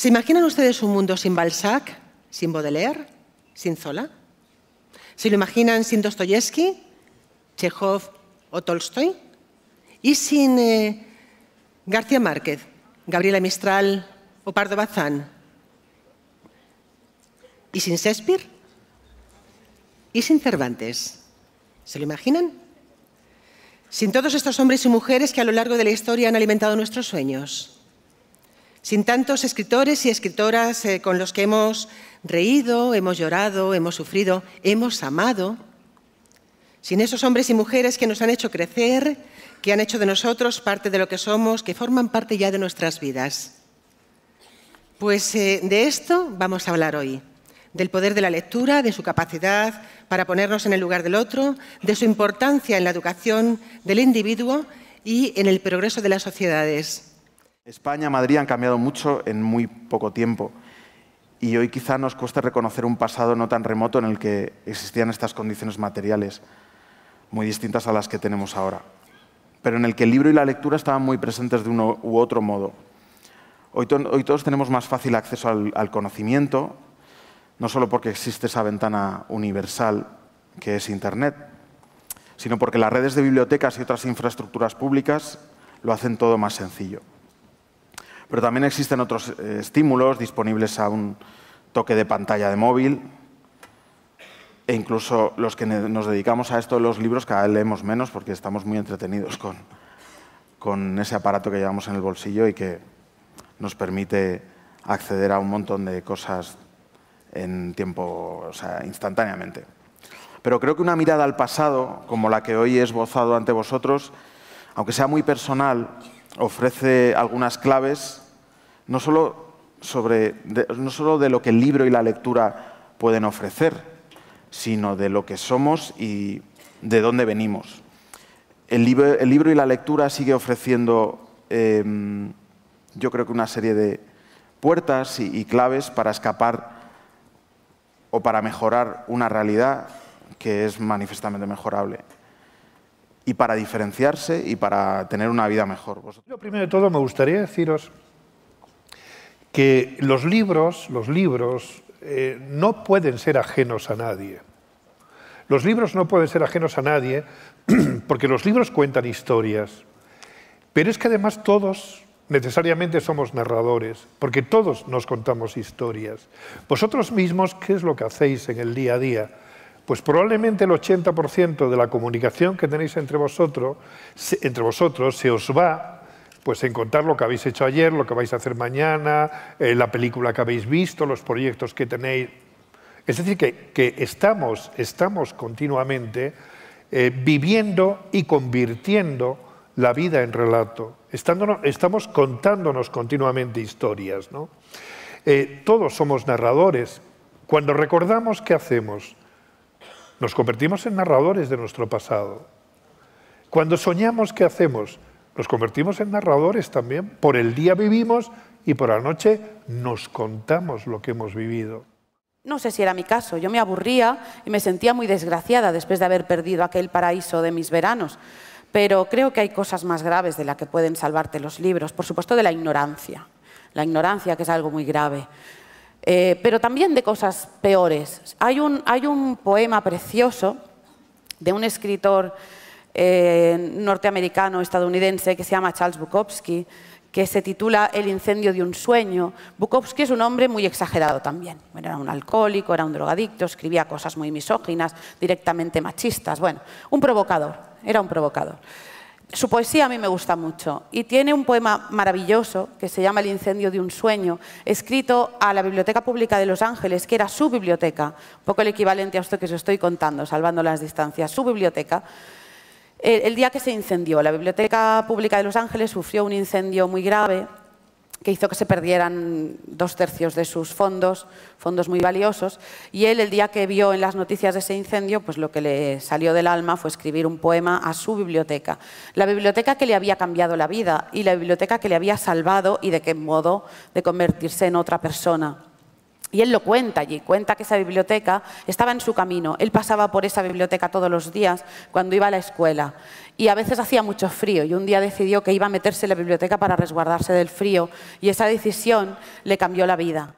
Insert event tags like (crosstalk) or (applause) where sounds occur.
¿Se imaginan ustedes un mundo sin Balzac, sin Baudelaire, sin Zola? ¿Se lo imaginan sin Dostoyevsky, Chekhov o Tolstoy? ¿Y sin eh, García Márquez, Gabriela Mistral o Pardo Bazán? ¿Y sin Shakespeare? ¿Y sin Cervantes? ¿Se lo imaginan? Sin todos estos hombres y mujeres que a lo largo de la historia han alimentado nuestros sueños. Sin tantos escritores y escritoras eh, con los que hemos reído, hemos llorado, hemos sufrido, hemos amado. Sin esos hombres y mujeres que nos han hecho crecer, que han hecho de nosotros parte de lo que somos, que forman parte ya de nuestras vidas. Pues eh, de esto vamos a hablar hoy, del poder de la lectura, de su capacidad para ponernos en el lugar del otro, de su importancia en la educación del individuo y en el progreso de las sociedades. España, Madrid han cambiado mucho en muy poco tiempo y hoy quizá nos cueste reconocer un pasado no tan remoto en el que existían estas condiciones materiales, muy distintas a las que tenemos ahora, pero en el que el libro y la lectura estaban muy presentes de uno u otro modo. Hoy, todos tenemos más fácil acceso al conocimiento, no solo porque existe esa ventana universal que es Internet, sino porque las redes de bibliotecas y otras infraestructuras públicas lo hacen todo más sencillo. Pero también existen otros eh, estímulos disponibles a un toque de pantalla de móvil, e incluso los que nos dedicamos a esto de los libros cada vez leemos menos porque estamos muy entretenidos con, con ese aparato que llevamos en el bolsillo y que nos permite acceder a un montón de cosas en tiempo, instantáneamente. Pero creo que una mirada al pasado, como la que hoy he esbozado ante vosotros, aunque sea muy personal, ofrece algunas claves, no solo, de, no solo de lo que el libro y la lectura pueden ofrecer, sino de lo que somos y de dónde venimos. El libro, y la lectura sigue ofreciendo, em, yo creo que una serie de puertas y, y claves para escapar o para mejorar una realidad que es manifestamente mejorable y para diferenciarse y para tener una vida mejor. Yo primero de todo me gustaría deciros que los libros, los libros eh, no pueden ser ajenos a nadie. Los libros no pueden ser ajenos a nadie (clears throat) porque los libros cuentan historias, pero es que además todos necesariamente somos narradores, porque todos nos contamos historias. Vosotros mismos, ¿qué es lo que hacéis en el día a día? Pues probablemente el 80% de la comunicación que tenéis entre vosotros, entre vosotros se os va pues en contar lo que habéis hecho ayer, lo que vais a hacer mañana, eh, la película que habéis visto, los proyectos que tenéis. Es decir, que, estamos, continuamente eh, viviendo y convirtiendo la vida en relato. estamos contándonos continuamente historias. Eh, todos somos narradores. Cuando recordamos, ¿qué hacemos? Nos convertimos en narradores de nuestro pasado. Cuando soñamos, ¿qué hacemos? Nos convertimos en narradores también. Por el día vivimos y por la noche nos contamos lo que hemos vivido. No sé si era mi caso, yo me aburría y me sentía muy desgraciada después de haber perdido aquel paraíso de mis veranos, pero creo que hay cosas más graves de las que pueden salvarte los libros, por supuesto de la ignorancia, la ignorancia que es algo muy grave. Eh, pero también de cosas peores. Hay un, poema precioso de un escritor eh, norteamericano, estadounidense, que se llama Charles Bukowski, que se titula El incendio de un sueño. Bukowski es un hombre muy exagerado también. Era un alcohólico, era un drogadicto, escribía cosas muy misóginas, directamente machistas. Bueno, un provocador, era un provocador su poesía a mí me gusta mucho y tiene un poema maravilloso que se llama El incendio de un sueño, escrito a la Biblioteca Pública de Los Ángeles, que era su biblioteca, un poco el equivalente a esto que os estoy contando, salvando las distancias, su biblioteca. El, día que se incendió, la Biblioteca Pública de Los Ángeles sufrió un incendio muy grave que hizo que se perdieran dos tercios de sus fondos, fondos muy valiosos, y él el día que vio en las noticias de ese incendio, pues lo que le salió del alma fue escribir un poema a su biblioteca, la biblioteca que le había cambiado la vida y la biblioteca que le había salvado y de qué modo de convertirse en otra persona. Y él lo cuenta allí, cuenta que esa biblioteca estaba en su camino. Él pasaba por esa biblioteca todos los días cuando iba a la escuela. Y a veces hacía mucho frío y un día decidió que iba a meterse en la biblioteca para resguardarse del frío. Y esa decisión le cambió la vida.